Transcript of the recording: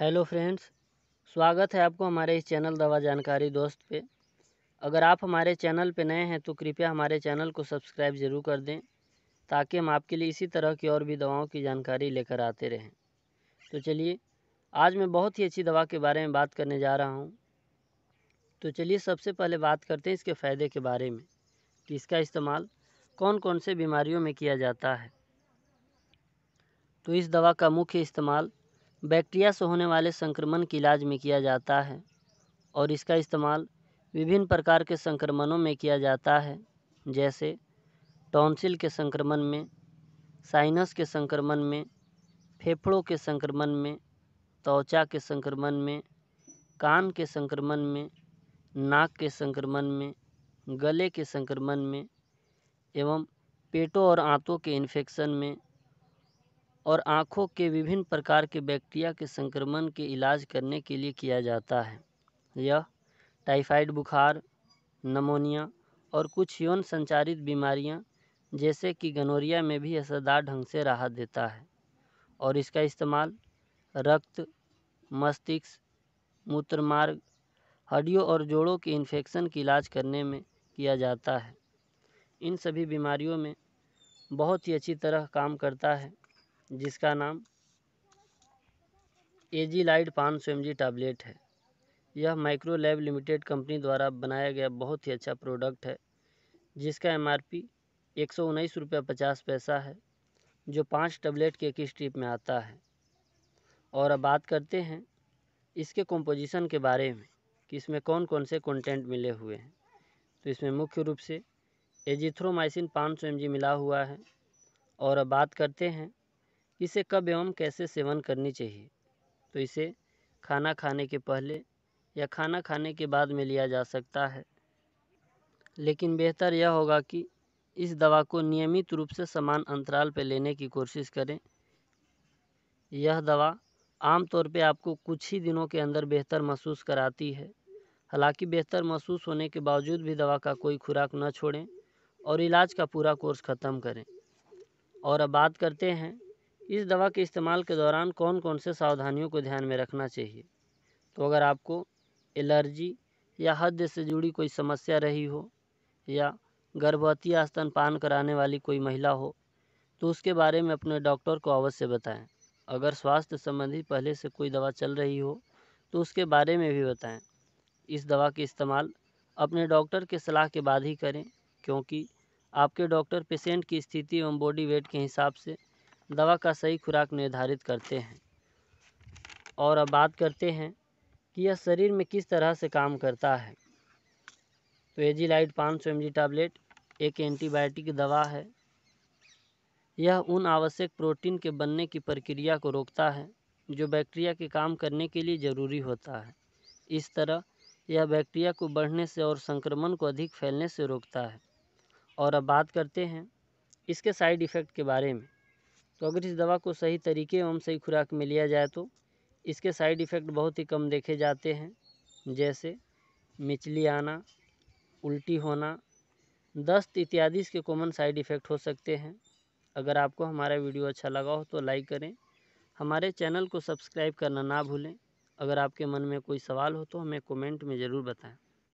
hello friends स्वागत है आपको हमारे इस चैनल दवा जानकारी दोस्त पे अगर आप हमारे चैनल पे नए हैं तो कृपया हमारे चैनल को सब्सक्राइब ज़रूर कर दें ताकि हम आपके लिए इसी तरह की और भी दवाओं की जानकारी लेकर आते रहें तो चलिए आज मैं बहुत ही अच्छी दवा के बारे में बात करने जा रहा हूँ तो चलिए सबसे पहले बात करते हैं इसके फ़ायदे के बारे में कि इसका इस्तेमाल कौन कौन से बीमारियों में किया जाता है तो इस दवा का मुख्य इस्तेमाल बैक्टीरिया से होने वाले संक्रमण के इलाज में किया जाता है और इसका इस्तेमाल विभिन्न प्रकार के संक्रमणों में किया जाता है जैसे टॉन्सिल के संक्रमण में साइनस के संक्रमण में फेफड़ों के संक्रमण में त्वचा के संक्रमण में कान के संक्रमण में नाक के संक्रमण में गले के संक्रमण में एवं पेटों और आंतों के इन्फेक्शन में और आँखों के विभिन्न प्रकार के बैक्टीरिया के संक्रमण के इलाज करने के लिए किया जाता है यह टाइफाइड बुखार नमोनिया और कुछ यौन संचारित बीमारियाँ जैसे कि गनोरिया में भी असरदार ढंग से राहत देता है और इसका इस्तेमाल रक्त मस्तिष्क मूत्रमार्ग हड्डियों और जोड़ों के इन्फेक्शन की इलाज करने में किया जाता है इन सभी बीमारियों में बहुत ही अच्छी तरह काम करता है जिसका नाम लाइट पाँच सौ टैबलेट है यह माइक्रो लैब लिमिटेड कंपनी द्वारा बनाया गया बहुत ही अच्छा प्रोडक्ट है जिसका एम आर पी एक सौ उन्नीस रुपये पचास पैसा है जो पाँच टैबलेट के एक स्ट्रिप में आता है और अब बात करते हैं इसके कंपोजिशन के बारे में कि इसमें कौन कौन से कंटेंट मिले हुए हैं तो इसमें मुख्य रूप से एजिथ्रोमाइसिन पाँच सौ मिला हुआ है और अब बात करते हैं इसे कब एवं कैसे सेवन करनी चाहिए तो इसे खाना खाने के पहले या खाना खाने के बाद में लिया जा सकता है लेकिन बेहतर यह होगा कि इस दवा को नियमित रूप से समान अंतराल पर लेने की कोशिश करें यह दवा आमतौर पर आपको कुछ ही दिनों के अंदर बेहतर महसूस कराती है हालांकि बेहतर महसूस होने के बावजूद भी दवा का कोई खुराक न छोड़ें और इलाज का पूरा कोर्स ख़त्म करें और अब बात करते हैं इस दवा के इस्तेमाल के दौरान कौन कौन से सावधानियों को ध्यान में रखना चाहिए तो अगर आपको एलर्जी या हद से जुड़ी कोई समस्या रही हो या गर्भवती स्तन पान कराने वाली कोई महिला हो तो उसके बारे में अपने डॉक्टर को अवश्य बताएं अगर स्वास्थ्य संबंधी पहले से कोई दवा चल रही हो तो उसके बारे में भी बताएं इस दवा के इस्तेमाल अपने डॉक्टर के सलाह के बाद ही करें क्योंकि आपके डॉक्टर पेशेंट की स्थिति एवं बॉडी वेट के हिसाब से दवा का सही खुराक निर्धारित करते हैं और अब बात करते हैं कि यह शरीर में किस तरह से काम करता है तो एजीलाइट पाँच सौ एम टैबलेट एक एंटीबायोटिक दवा है यह उन आवश्यक प्रोटीन के बनने की प्रक्रिया को रोकता है जो बैक्टीरिया के काम करने के लिए ज़रूरी होता है इस तरह यह बैक्टीरिया को बढ़ने से और संक्रमण को अधिक फैलने से रोकता है और अब बात करते हैं इसके साइड इफ़ेक्ट के बारे में तो अगर इस दवा को सही तरीके एवं सही खुराक में लिया जाए तो इसके साइड इफ़ेक्ट बहुत ही कम देखे जाते हैं जैसे मिचली आना उल्टी होना दस्त इत्यादि इसके कॉमन साइड इफ़ेक्ट हो सकते हैं अगर आपको हमारा वीडियो अच्छा लगा हो तो लाइक करें हमारे चैनल को सब्सक्राइब करना ना भूलें अगर आपके मन में कोई सवाल हो तो हमें कमेंट में ज़रूर बताएं